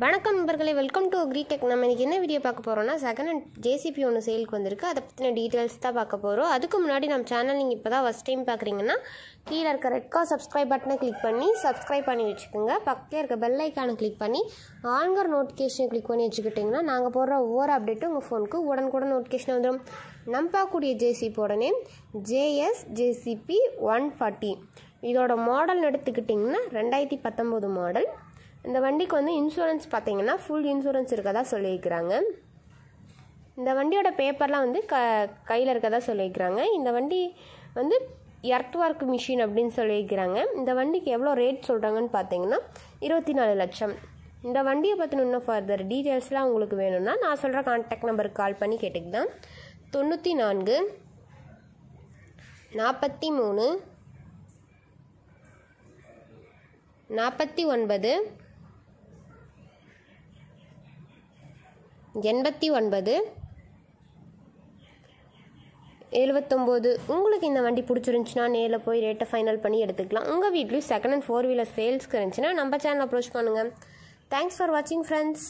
வணக்கம் நண்பர்களே welcome to agree tech நம்ம இன்றைக்கி என்ன வீடியோ பார்க்க போகிறோம்னா செகண்ட் ஹேண்ட் ஜேசிபி ஒன்று சேலுக்கு வந்திருக்கு அதை பற்றின டீட்டெயில்ஸ் தான் பார்க்க போகிறோம் அதுக்கு முன்னாடி நம்ம சேனல் நீங்கள் இப்போ தான் ஃபஸ்ட் டைம் பார்க்குறீங்கன்னா கீழே இருக்க ரெட் கா சப்ஸ்கிரைப் பட்டனை கிளிக் பண்ணி சப்ஸ்கிரைப் பண்ணி வச்சுக்கோங்க பக்கத்தில் இருக்க பெல் ஐக்கானை கிளிக் பண்ணி ஆன்கர் நோட்டிஃபிகேஷனை கிளிக் பண்ணி வச்சுக்கிட்டிங்கன்னா நாங்கள் போடுற ஒவ்வொரு அப்டேட்டும் உங்கள் ஃபோனுக்கு உடனுக்குடன் நோட்டிஃபிகேஷன் வந்துடும் நம்ம பார்க்கக்கூடிய ஜேசிபியோட name JS JCB one forty இதோட மாடல்னு எடுத்துக்கிட்டிங்கன்னா ரெண்டாயிரத்தி பத்தொம்போது மாடல் இந்த வண்டிக்கு வந்து இன்சூரன்ஸ் பார்த்தீங்கன்னா ஃபுல் இன்சூரன்ஸ் இருக்கதா சொல்லியிருக்கிறாங்க இந்த வண்டியோட பேப்பர்லாம் வந்து க கையில் இருக்கதா சொல்லியிருக்கிறாங்க இந்த வண்டி வந்து எர்த் ஒர்க் மிஷின் அப்படின்னு சொல்லியிருக்கிறாங்க இந்த வண்டிக்கு எவ்வளோ ரேட் சொல்கிறாங்கன்னு பார்த்தீங்கன்னா இருபத்தி நாலு லட்சம் இந்த வண்டியை பற்றின இன்னும் ஃபர்தர் டீட்டெயில்ஸ்லாம் உங்களுக்கு வேணும்னா நான் சொல்கிற கான்டாக்ட் நம்பருக்கு கால் பண்ணி கேட்டுக்கிட்டேன் தொண்ணூற்றி நான்கு நாற்பத்தி மூணு நாற்பத்தி ஒன்பது எண்பத்தி ஒன்பது எழுபத்தொம்போது உங்களுக்கு இந்த வண்டி பிடிச்சிருந்துச்சின்னா நேரில் போய் ரேட்டை ஃபைனல் பண்ணி எடுத்துக்கலாம் உங்கள் வீட்லேயும் செகண்ட் அண்ட் ஃபோர் வீலர் சேல்ஸ்க்கு இருந்துச்சுன்னா நம்ம சேனல் அப்ரோச் பண்ணுங்கள் தேங்க்ஸ் ஃபார் வாட்சிங் ஃப்ரெண்ட்ஸ்